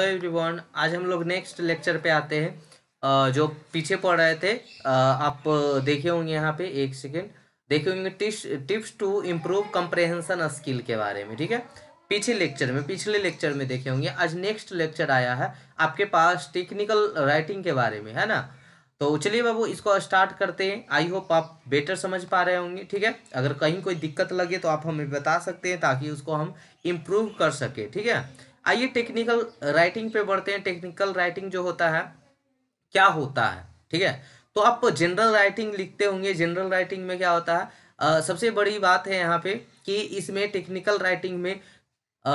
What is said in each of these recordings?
Hello everyone आज हम लोग नेक्स्ट लेक्चर पे आते हैं जो पीछे पढ़ रहे थे आप देखे होंगे यहाँ पे एक सेकेंड देखे होंगे tips to improve comprehension skill के बारे में ठीक है पीछे लेक्चर में पिछले लेक्चर में देखे होंगे आज नेक्स्ट लेक्चर आया है आपके पास टेक्निकल राइटिंग के बारे में है ना तो चलिए बाबू इसको स्टार्ट करते हैं आई होप आप बेटर समझ पा रहे होंगे ठीक है अगर कहीं कोई दिक्कत लगे तो आप हमें बता सकते हैं ताकि उसको हम इम्प्रूव कर सके ठीक है आइए टेक्निकल राइटिंग पे बढ़ते हैं टेक्निकल राइटिंग जो होता है क्या होता है ठीक है तो आप जनरल राइटिंग लिखते होंगे जनरल राइटिंग में क्या होता है आ, सबसे बड़ी बात है यहाँ पे कि इसमें टेक्निकल राइटिंग में आ,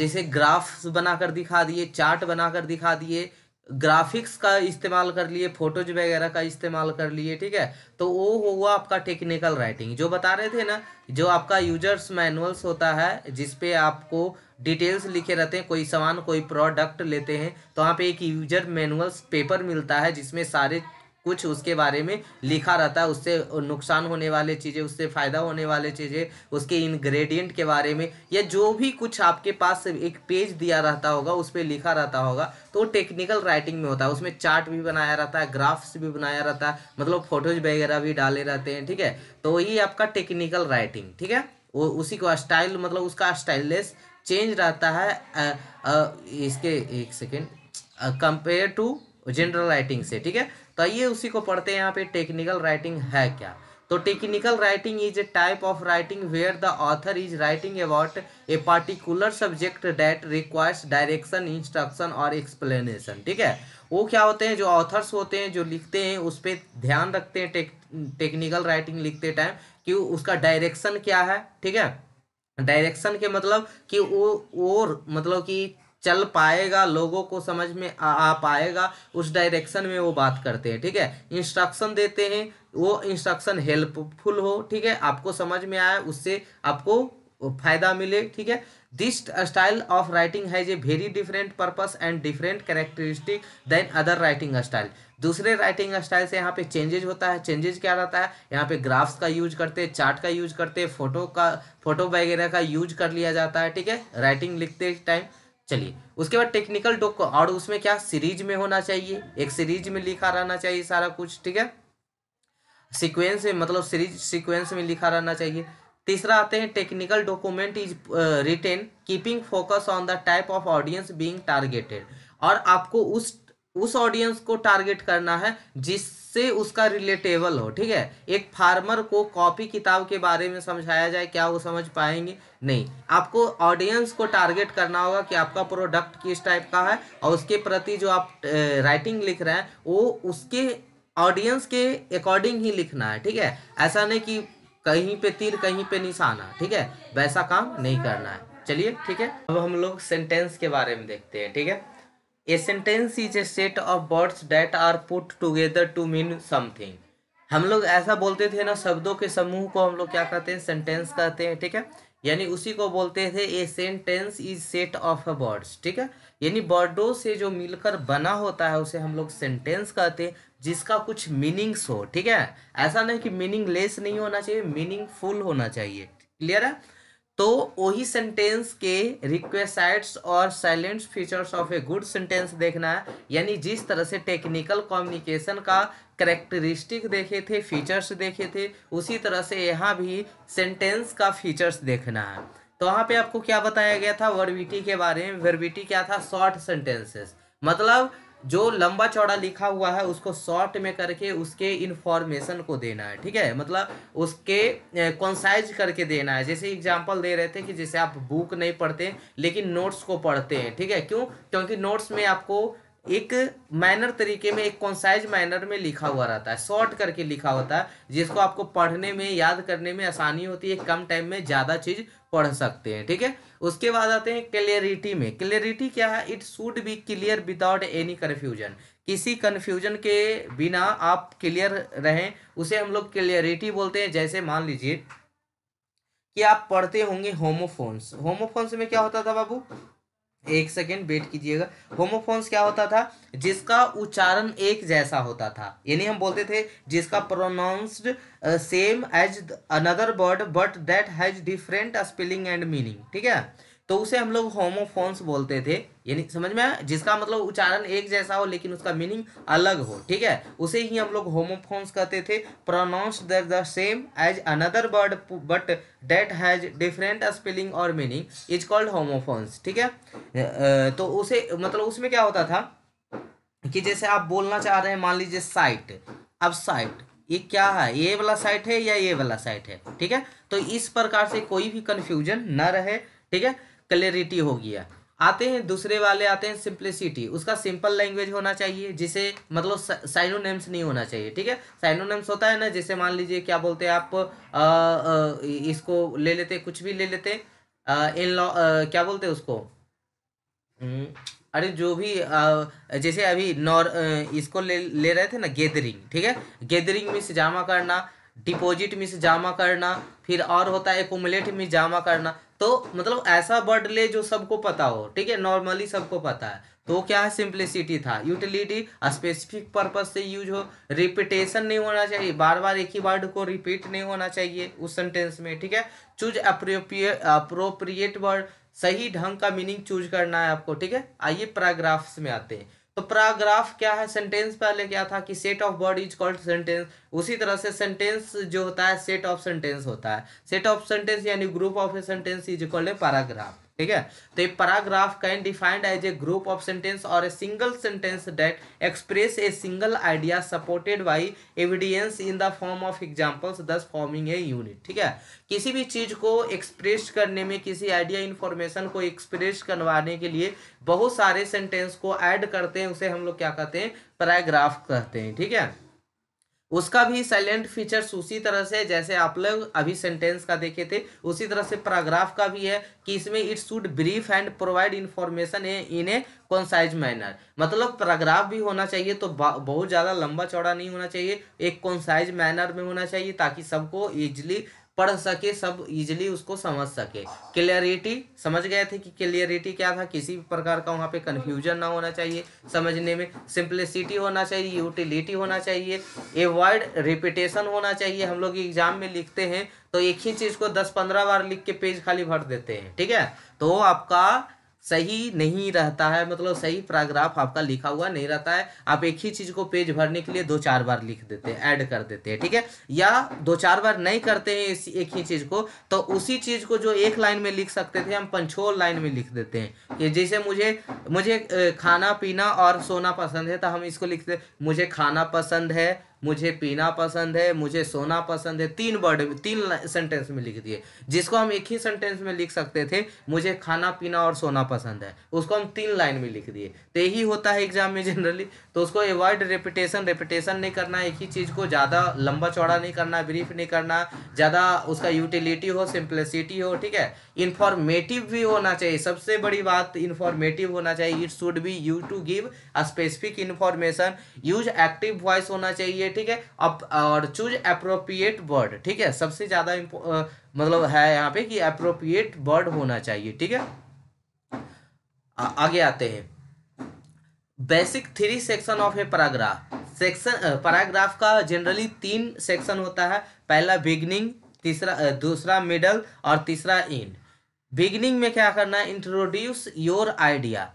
जैसे ग्राफ्स बनाकर दिखा दिए चार्ट बनाकर दिखा दिए ग्राफिक्स का इस्तेमाल कर लिए फोटोज वगैरह का इस्तेमाल कर लिए ठीक है तो वो हुआ आपका टेक्निकल राइटिंग जो बता रहे थे ना जो आपका यूजर्स मैनुअल्स होता है जिसपे आपको डिटेल्स लिखे रहते हैं कोई सामान कोई प्रोडक्ट लेते हैं तो वहाँ पे एक यूजर मैनुअल्स पेपर मिलता है जिसमें सारे कुछ उसके बारे में लिखा रहता है उससे नुकसान होने वाले चीज़ें उससे फ़ायदा होने वाले चीज़ें उसके इंग्रेडिएंट के बारे में या जो भी कुछ आपके पास एक पेज दिया रहता होगा उस पर लिखा रहता होगा तो टेक्निकल राइटिंग में होता है उसमें चार्ट भी बनाया रहता है ग्राफ्स भी बनाया रहता है मतलब फोटोज वगैरह भी डाले रहते हैं ठीक है तो ये आपका टेक्निकल राइटिंग ठीक है वो उसी को स्टाइल मतलब उसका स्टाइललेस चेंज रहता है इसके एक second compare to general writing से ठीक है तो आइए उसी को पढ़ते हैं यहाँ पे टेक्निकल राइटिंग है क्या तो technical writing is a type of writing where the author is writing about a particular subject that requires direction instruction और एक्सप्लेनेशन ठीक है वो क्या होते हैं जो ऑथर्स होते हैं जो लिखते हैं उस पर ध्यान रखते हैं टेक्निकल राइटिंग लिखते टाइम कि उसका डायरेक्शन क्या है ठीक है डायरेक्शन के मतलब कि वो और मतलब कि चल पाएगा लोगों को समझ में आ, आ पाएगा उस डायरेक्शन में वो बात करते हैं ठीक है इंस्ट्रक्शन देते हैं वो इंस्ट्रक्शन हेल्पफुल हो ठीक है आपको समझ में आया उससे आपको फायदा मिले ठीक है this style of writing has a very different purpose and different characteristic than other writing style दूसरे राइटिंग स्टाइल से यहाँ पे चेंजेज होता है चेंजेज क्या रहता है यहाँ पे ग्राफ्स का यूज करते हैं चार्ट का यूज करते हैं फोटो का फोटो वगैरह का यूज कर लिया जाता है ठीक है राइटिंग लिखते टाइम चलिए उसके बाद टेक्निकल डॉक और उसमें क्या सीरीज में होना चाहिए एक सीरीज में लिखा रहना चाहिए सारा कुछ ठीक है सीक्वेंस में मतलब सीरीज सीक्वेंस में लिखा रहना चाहिए तीसरा आते हैं technical document is written keeping focus on the type of audience being targeted और आपको उस उस ऑडियंस को टारगेट करना है जिससे उसका रिलेटेबल हो ठीक है एक फार्मर को कॉपी किताब के बारे में समझाया जाए क्या वो समझ पाएंगे नहीं आपको ऑडियंस को टारगेट करना होगा कि आपका प्रोडक्ट किस टाइप का है और उसके प्रति जो आप राइटिंग लिख रहे हैं वो उसके ऑडियंस के अकॉर्डिंग ही लिखना है ठीक है ऐसा नहीं कि कहीं पे तीर कहीं पे निशाना ठीक है वैसा काम नहीं करना है चलिए ठीक है अब हम लोग सेंटेंस के बारे में देखते हैं ठीक है a sentence is a set of words that are put together to mean something हम लोग ऐसा बोलते थे ना शब्दों के समूह को हम लोग क्या कहते हैं सेंटेंस कहते हैं ठीक है यानी उसी को बोलते थे a sentence is set of a words ठीक है यानी वर्डों से जो मिलकर बना होता है उसे हम लोग सेंटेंस कहते हैं जिसका कुछ मीनिंग्स हो ठीक है ऐसा नहीं कि मीनिंग लेस नहीं होना चाहिए मीनिंगफुल होना चाहिए क्लियर है तो वही सेंटेंस के रिक्वेसाइड्स और silent features of a good sentence देखना है यानी जिस तरह से टेक्निकल कम्युनिकेशन का करेक्टरिस्टिक देखे थे फीचर्स देखे थे उसी तरह से यहाँ भी सेंटेंस का फीचर्स देखना है तो वहाँ पे आपको क्या बताया गया था वर्बिटी के बारे में वर्बिटी क्या था शॉर्ट सेंटेंसेस मतलब जो लंबा चौड़ा लिखा हुआ है उसको शॉर्ट में करके उसके इन्फॉर्मेशन को देना है ठीक है मतलब उसके कंसाइज करके देना है जैसे एग्जांपल दे रहे थे कि जैसे आप बुक नहीं पढ़ते लेकिन नोट्स को पढ़ते हैं ठीक है क्यों क्योंकि नोट्स में आपको एक मैनर तरीके में एक कॉन्साइज मैनर में लिखा हुआ रहता है शॉर्ट करके लिखा होता है जिसको आपको पढ़ने में याद करने में आसानी होती है कम टाइम में ज़्यादा चीज़ पढ़ सकते हैं ठीक है उसके बाद आते हैं क्लियरिटी में क्लियरिटी क्या है it should be clear without any confusion किसी कन्फ्यूजन के बिना आप क्लियर रहें उसे हम लोग क्लियरिटी बोलते हैं जैसे मान लीजिए कि आप पढ़ते होंगे होमोफोन्स होमोफोन्स में क्या होता था बाबू एक सेकेंड वेट कीजिएगा होमोफोन्स क्या होता था जिसका उच्चारण एक जैसा होता था यानी हम बोलते थे जिसका pronounced same as another word but that has different spelling and meaning ठीक है तो उसे हम लोग होमोफोन्स बोलते थे यानी समझ में आया जिसका मतलब उच्चारण एक जैसा हो लेकिन उसका मीनिंग अलग हो ठीक है उसे ही हम लोग होमोफोन्स कहते थे pronounce the same as another word but that has different spelling और मीनिंग इज कॉल्ड होमोफोन्स ठीक है तो उसे मतलब उसमें क्या होता था कि जैसे आप बोलना चाह रहे हैं मान लीजिए साइट अब साइट ये क्या है ये वाला साइट है या ये वाला साइट है ठीक है तो इस प्रकार से कोई भी कंफ्यूजन ना रहे ठीक है क्लेरिटी हो गया आते हैं दूसरे वाले आते हैं सिंप्लिसिटी उसका सिंपल लैंग्वेज होना चाहिए जिसे मतलब साइनोनेम्स नहीं होना चाहिए ठीक है साइनोनेम्स होता है ना जैसे मान लीजिए क्या बोलते हैं आप आ, आ, इसको ले लेते कुछ भी ले लेते इन लॉ क्या बोलते हैं उसको हम्म, अरे जो भी जैसे अभी नॉर इसको ले ले रहे थे ना गैदरिंग ठीक है गैदरिंग में से जमा करना डिपॉजिट में से जमा करना फिर और होता है एकोमलेट में जमा करना तो मतलब ऐसा वर्ड ले जो सबको पता हो ठीक है नॉर्मली सबको पता है तो क्या है सिंप्लिसिटी था यूटिलिटी स्पेसिफिक पर्पज से यूज हो रिपीटेशन नहीं होना चाहिए बार बार एक ही वर्ड को रिपीट नहीं होना चाहिए उस सेंटेंस में ठीक है चूज अप्रोप्रिएट अप्रोप्रिएट वर्ड सही ढंग का मीनिंग चूज करना है आपको ठीक है आइए पैराग्राफ्स में आते हैं तो पैराग्राफ क्या है सेंटेंस पहले क्या था कि set of word is called sentence उसी तरह से सेंटेंस जो होता है सेट ऑफ सेंटेंस होता है सेट ऑफ सेंटेंस यानी group of a sentence is called a paragraph ठीक है तो ये paragraph can defined as a group of sentence और a single sentence that express a single idea supported by evidence in the form of examples thus forming a unit ठीक है किसी भी चीज को एक्सप्रेस करने में किसी आइडिया इंफॉर्मेशन को एक्सप्रेस करवाने के लिए बहुत सारे सेंटेंस को ऐड करते हैं उसे हम लोग क्या कहते हैं पैराग्राफ कहते हैं ठीक है थीके? उसका भी साइलेंट फीचर्स उसी तरह से जैसे आप लोग अभी सेंटेंस का देखे थे उसी तरह से पैराग्राफ का भी है कि इसमें it should brief and provide information in a concise manner मतलब पैराग्राफ भी होना चाहिए तो बहुत ज़्यादा लंबा चौड़ा नहीं होना चाहिए एक कॉन्साइज मैनर में होना चाहिए ताकि सबको ईजिली पढ़ सके सब इजिली उसको समझ सके क्लियरिटी समझ गए थे कि क्लियरिटी क्या था किसी भी प्रकार का वहाँ पे कन्फ्यूजन ना होना चाहिए समझने में सिंप्लिसिटी होना चाहिए यूटिलिटी होना चाहिए एवॉयड रिपीटेशन होना चाहिए हम लोग एग्जाम में लिखते हैं तो एक ही चीज़ को दस पंद्रह बार लिख के पेज खाली भर देते हैं ठीक है तो आपका सही नहीं रहता है मतलब सही पैराग्राफ आपका लिखा हुआ नहीं रहता है आप एक ही चीज़ को पेज भरने के लिए दो चार बार लिख देते हैं ऐड कर देते हैं ठीक है या दो चार बार नहीं करते हैं इस एक ही चीज़ को तो उसी चीज़ को जो एक लाइन में लिख सकते थे हम पंचोल लाइन में लिख देते हैं कि जैसे मुझे मुझे खाना पीना और सोना पसंद है तो हम इसको लिखते मुझे खाना पसंद है मुझे पीना पसंद है मुझे सोना पसंद है तीन वर्ड तीन सेंटेंस में लिख दिए जिसको हम एक ही सेंटेंस में लिख सकते थे मुझे खाना पीना और सोना पसंद है उसको हम तीन लाइन में लिख दिए तो यही होता है एग्जाम में जनरली तो उसको एवॉइड रेपिटेशन रेपिटेशन नहीं करना एक ही चीज़ को ज़्यादा लंबा चौड़ा नहीं करना ब्रीफ नहीं करना ज़्यादा उसका यूटिलिटी हो सिंप्लिसिटी हो ठीक है इन्फॉर्मेटिव भी होना चाहिए सबसे बड़ी बात इन्फॉर्मेटिव होना चाहिए it should be you to give a specific information use active voice होना चाहिए ठीक है अब और चूज अप्रोप्रिएट वर्ड ठीक है सबसे ज़्यादा मतलब है यहाँ पे कि अप्रोप्रिएट वर्ड होना चाहिए ठीक है आगे आते हैं basic three section of a paragraph section paragraph का जनरली तीन सेक्शन होता है पहला बिगनिंग तीसरा दूसरा मिडल और तीसरा एंड बिगिनिंग में क्या करना है इंट्रोड्यूस योर आइडिया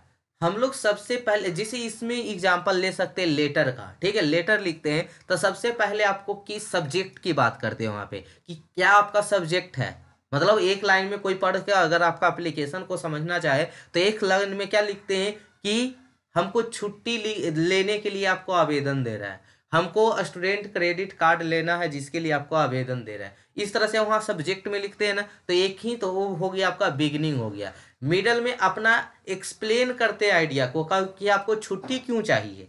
हम लोग सबसे पहले जिसे इसमें एग्जाम्पल ले सकते हैं लेटर का ठीक है लेटर लिखते हैं तो सबसे पहले आपको किस सब्जेक्ट की बात करते हैं वहाँ पे कि क्या आपका सब्जेक्ट है मतलब एक लाइन में कोई पढ़ के अगर आपका अप्लीकेशन को समझना चाहे तो एक लाइन में क्या लिखते हैं कि हमको छुट्टी लेने के लिए आपको आवेदन दे रहा है हमको स्टूडेंट क्रेडिट कार्ड लेना है जिसके लिए आपको आवेदन दे रहा है इस तरह से वहाँ सब्जेक्ट में लिखते हैं ना तो एक ही तो वो हो गया आपका बिगनिंग हो गया मिडल में अपना एक्सप्लेन करते आइडिया को कि आपको छुट्टी क्यों चाहिए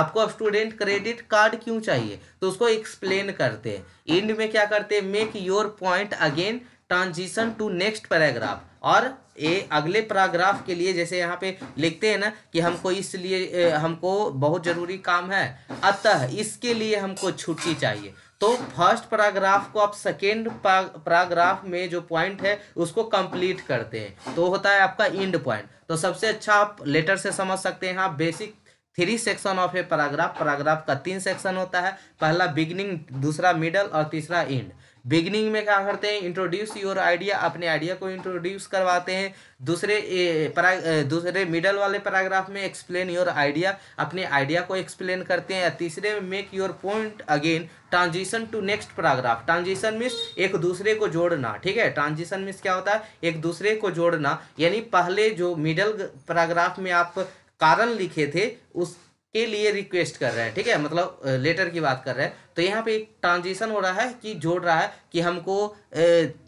आपको स्टूडेंट क्रेडिट कार्ड क्यों चाहिए तो उसको एक्सप्लेन करते हैं एंड में क्या करते हैं make your point again transition to next paragraph और ए अगले पैराग्राफ के लिए जैसे यहाँ पे लिखते हैं ना कि हमको इसलिए हमको बहुत ज़रूरी काम है अतः इसके लिए हमको छुट्टी चाहिए तो फर्स्ट पैराग्राफ को आप सेकेंड पैराग्राफ में जो पॉइंट है उसको कंप्लीट करते हैं तो होता है आपका इंड पॉइंट तो सबसे अच्छा आप लेटर से समझ सकते हैं हाँ basic three section of a paragraph paragraph का तीन सेक्शन होता है पहला बिगनिंग दूसरा मिडल और तीसरा इंड बिगिनिंग में क्या करते हैं इंट्रोड्यूस योर आइडिया अपने आइडिया को इंट्रोड्यूस करवाते हैं दूसरे दूसरे मिडल वाले पैराग्राफ में एक्सप्लेन योर आइडिया अपने आइडिया को एक्सप्लेन करते हैं तीसरे make your point again transition to next paragraph transition means एक दूसरे को जोड़ना ठीक है ट्रांजिशन मीन्स क्या होता है एक दूसरे को जोड़ना यानी पहले जो मिडल पैराग्राफ में आप कारण लिखे थे उस के लिए रिक्वेस्ट कर रहे हैं ठीक है मतलब लेटर की बात कर रहे हैं तो यहाँ पे एक ट्रांजिशन हो रहा है कि जोड़ रहा है कि हमको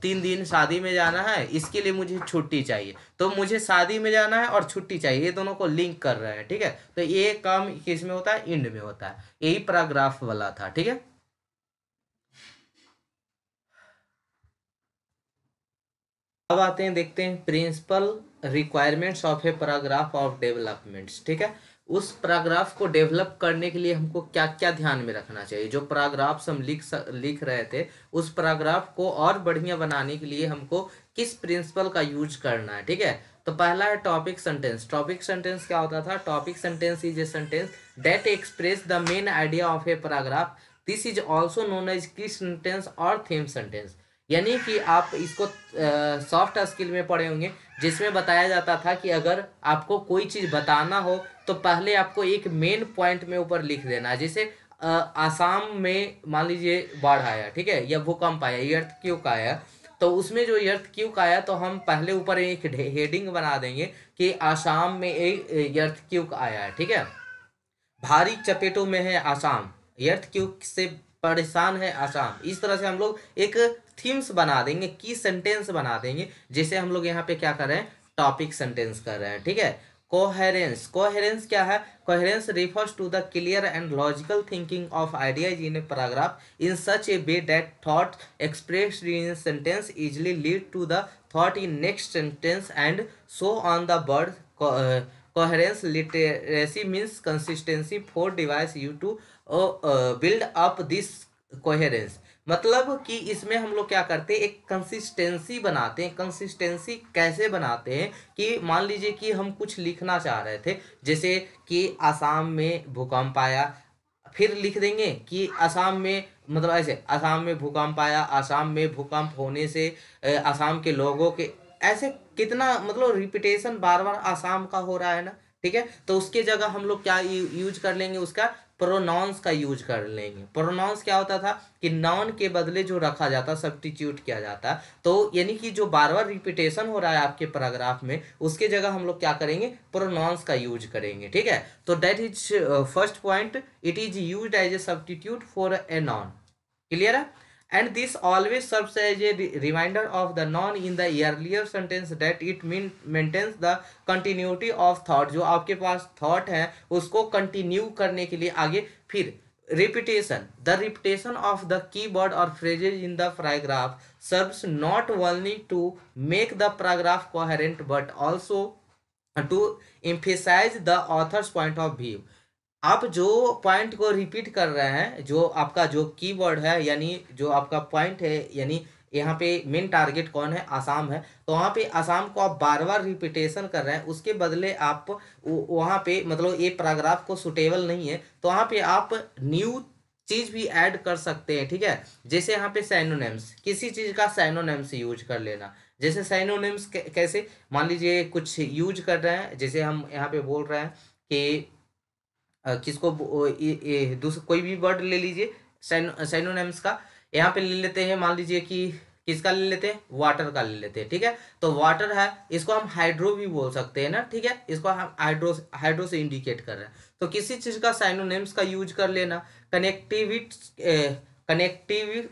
तीन दिन शादी में जाना है इसके लिए मुझे छुट्टी चाहिए तो मुझे शादी में जाना है और छुट्टी चाहिए ये दोनों को लिंक कर रहे हैं ठीक है तो ये काम किस में होता है इंड में होता है यही पैराग्राफ वाला था ठीक है अब आते हैं देखते हैं principal requirements of a paragraph of developments ठीक है उस पैराग्राफ को डेवलप करने के लिए हमको क्या क्या ध्यान में रखना चाहिए जो पैराग्राफ्स हम लिख स, लिख रहे थे उस पैराग्राफ को और बढ़िया बनाने के लिए हमको किस प्रिंसिपल का यूज करना है ठीक है तो पहला है टॉपिक सेंटेंस टॉपिक सेंटेंस क्या होता था topic sentence is a sentence that express the main idea of a paragraph this is also known as key sentence और थीम सेंटेंस यानी कि आप इसको सॉफ्ट स्किल में पढ़े होंगे जिसमें बताया जाता था कि अगर आपको कोई चीज़ बताना हो तो पहले आपको एक मेन पॉइंट में ऊपर लिख देना जैसे आसाम में मान लीजिए बाढ़ आया ठीक है या भूकंप आया अर्थ क्यों का आया तो उसमें जो अर्थ क्यों का आया तो हम पहले ऊपर एक हेडिंग बना देंगे कि आसाम में एक अर्थ क्यों आया है ठीक है भारी चपेटों में है आसाम अर्थ क्यों से परेशान है आसाम इस तरह से हम लोग एक थीम्स बना देंगे की सेंटेंस बना देंगे जिसे हम लोग यहाँ पे क्या कर रहे हैं टॉपिक सेंटेंस कर रहे हैं ठीक है कोहेरेंस कोहेरेंस क्या है coherence refers to the clear and logical thinking of ideas in a paragraph in such a way that thought express in sentence easily lead to the thought in next sentence and so on the word coherence literally means consistency for devices you to build up this coherence मतलब कि इसमें हम लोग क्या करते हैं एक consistency बनाते हैं कंसिस्टेंसी कैसे बनाते हैं कि मान लीजिए कि हम कुछ लिखना चाह रहे थे जैसे कि आसाम में भूकंप आया फिर लिख देंगे कि आसाम में मतलब ऐसे आसाम में भूकंप आया आसाम में भूकंप होने से आसाम के लोगों के ऐसे कितना मतलब रिपीटेशन बार बार आसाम का हो रहा है ना ठीक है तो उसके जगह हम लोग क्या यूज कर लेंगे उसका प्रोनाउंस का यूज कर लेंगे प्रोनाउंस क्या होता था कि नॉन के बदले जो रखा जाता सब्टीट्यूट किया जाता तो यानी कि जो बार बार रिपीटेशन हो रहा है आपके पैराग्राफ में उसके जगह हम लोग क्या करेंगे प्रोनाउंस का यूज करेंगे ठीक है तो that is first point it is use as a substitute for a non clear है and this always serves as a re reminder of the noun in the earlier sentence that it mean maintains the continuity of thought जो आपके पास thought है उसको continue करने के लिए आगे फिर repetition the repetition of the keyword or phrases in the paragraph serves not only to make the paragraph coherent but also to emphasize the author's point of view आप जो पॉइंट को रिपीट कर रहे हैं जो आपका जो कीवर्ड है यानी जो आपका पॉइंट है यानी यहाँ पे मेन टारगेट कौन है आसाम है तो वहाँ पे आसाम को आप बार बार रिपीटेशन कर रहे हैं उसके बदले आप वहाँ पे मतलब ये पैराग्राफ को सुटेबल नहीं है तो वहाँ पे आप न्यू चीज़ भी ऐड कर सकते हैं ठीक है जैसे यहाँ पे सैनोनेम्स किसी चीज़ का सैनोनेम्स यूज कर लेना जैसे सैनोनेम्स कैसे मान लीजिए कुछ यूज कर रहे हैं जैसे हम यहाँ पे बोल रहे हैं कि किसको दूसरा कोई भी वर्ड ले लीजिए साइनोनेम्स का यहाँ पे ले लेते हैं मान लीजिए कि किसका ले लेते हैं वाटर का ले लेते हैं ठीक है तो वाटर है इसको हम हाइड्रो भी बोल सकते हैं ना ठीक है इसको हम हाइड्रो हाइड्रो से इंडिकेट कर रहे हैं तो किसी चीज का साइनोनेम्स का यूज कर लेना कनेक्टिविट कनेक्टिव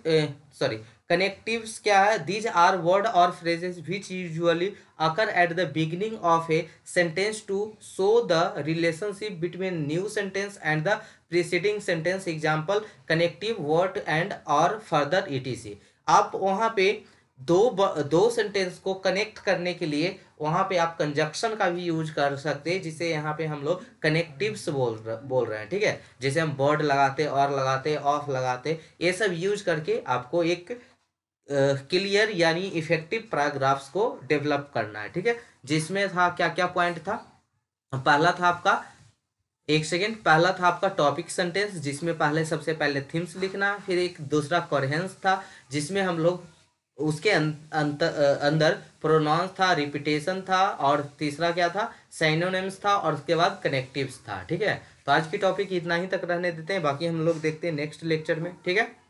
सॉरी कनेक्टिव्स क्या है दीज आर वर्ड और phrases which usually occur at the beginning of a sentence to show the relationship between new sentence and the preceding sentence example connective word and और further ई आप वहाँ पे दो ब, दो सेंटेंस को कनेक्ट करने के लिए वहाँ पे आप कंजक्शन का भी यूज कर सकते हैं जिसे यहाँ पे हम लोग कनेक्टिव्स बोल र, बोल रहे हैं ठीक है जैसे हम बर्ड लगाते और लगाते ऑफ लगाते ये सब यूज करके आपको एक क्लियर यानी इफेक्टिव पैराग्राफ्स को डेवलप करना है ठीक है जिसमें था क्या क्या पॉइंट था पहला था आपका एक सेकेंड पहला था आपका टॉपिक सेंटेंस जिसमें पहले सबसे पहले थीम्स लिखना फिर एक दूसरा कॉरहेंस था जिसमें हम लोग उसके अं-, अंत, अंदर प्रोनाउंस था रिपीटेशन था और तीसरा क्या था साइनोनेम्स था और उसके बाद कनेक्टिव्स था ठीक है तो आज की टॉपिक इतना ही तक रहने देते हैं बाकी हम लोग देखते हैं नेक्स्ट लेक्चर में ठीक है